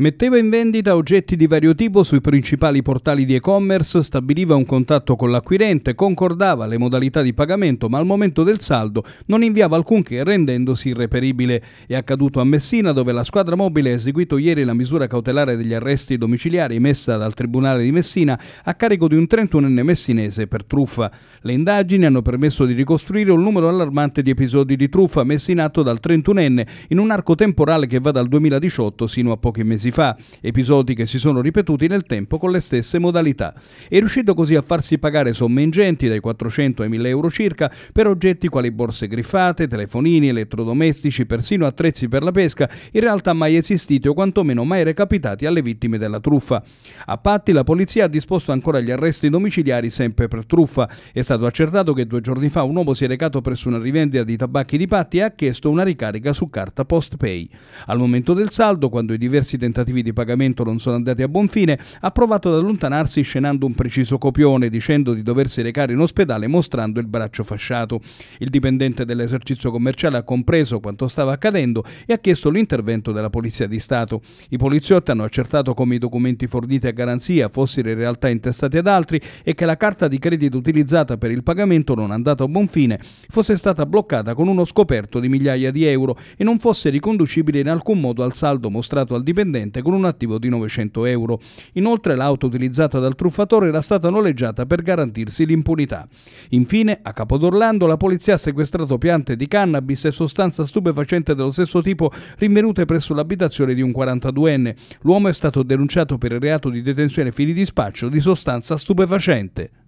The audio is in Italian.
Metteva in vendita oggetti di vario tipo sui principali portali di e-commerce, stabiliva un contatto con l'acquirente, concordava le modalità di pagamento, ma al momento del saldo non inviava alcunché rendendosi irreperibile. È accaduto a Messina dove la squadra mobile ha eseguito ieri la misura cautelare degli arresti domiciliari emessa dal Tribunale di Messina a carico di un 31enne messinese per truffa. Le indagini hanno permesso di ricostruire un numero allarmante di episodi di truffa messi in atto dal 31enne in un arco temporale che va dal 2018 sino a pochi mesi mesi fa, episodi che si sono ripetuti nel tempo con le stesse modalità. È riuscito così a farsi pagare somme ingenti, dai 400 ai 1000 euro circa, per oggetti quali borse griffate, telefonini, elettrodomestici, persino attrezzi per la pesca, in realtà mai esistiti o quantomeno mai recapitati alle vittime della truffa. A Patti la polizia ha disposto ancora gli arresti domiciliari sempre per truffa. È stato accertato che due giorni fa un uomo si è recato presso una rivendita di tabacchi di Patti e ha chiesto una ricarica su carta post pay. Al momento del saldo, quando i diversi tentativi tentativi di pagamento non sono andati a buon fine, ha provato ad allontanarsi scenando un preciso copione, dicendo di doversi recare in ospedale mostrando il braccio fasciato. Il dipendente dell'esercizio commerciale ha compreso quanto stava accadendo e ha chiesto l'intervento della Polizia di Stato. I poliziotti hanno accertato come i documenti forniti a garanzia fossero in realtà intestati ad altri e che la carta di credito utilizzata per il pagamento non andata a buon fine fosse stata bloccata con uno scoperto di migliaia di euro e non fosse riconducibile in alcun modo al saldo mostrato al dipendente cliente con un attivo di 900 euro. Inoltre l'auto utilizzata dal truffatore era stata noleggiata per garantirsi l'impunità. Infine, a Capodorlando, la polizia ha sequestrato piante di cannabis e sostanza stupefacente dello stesso tipo rinvenute presso l'abitazione di un 42enne. L'uomo è stato denunciato per il reato di detenzione fini dispaccio di sostanza stupefacente.